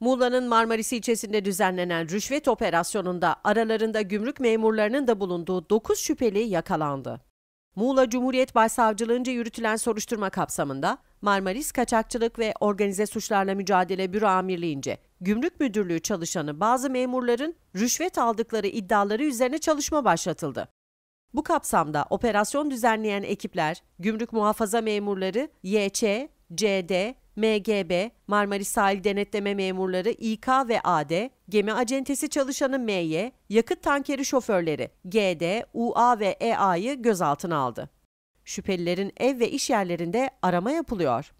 Muğla'nın Marmaris ilçesinde düzenlenen rüşvet operasyonunda aralarında gümrük memurlarının da bulunduğu 9 şüpheli yakalandı. Muğla Cumhuriyet Başsavcılığınca yürütülen soruşturma kapsamında Marmaris Kaçakçılık ve Organize Suçlarla Mücadele Büro Amirliğince Gümrük Müdürlüğü çalışanı bazı memurların rüşvet aldıkları iddiaları üzerine çalışma başlatıldı. Bu kapsamda operasyon düzenleyen ekipler, gümrük muhafaza memurları YÇ, CD, MGB, Marmaris Sahil Denetleme Memurları İK ve AD, gemi acentesi çalışanı MY, yakıt tankeri şoförleri GD, UA ve EA'yı gözaltına aldı. Şüphelilerin ev ve iş yerlerinde arama yapılıyor.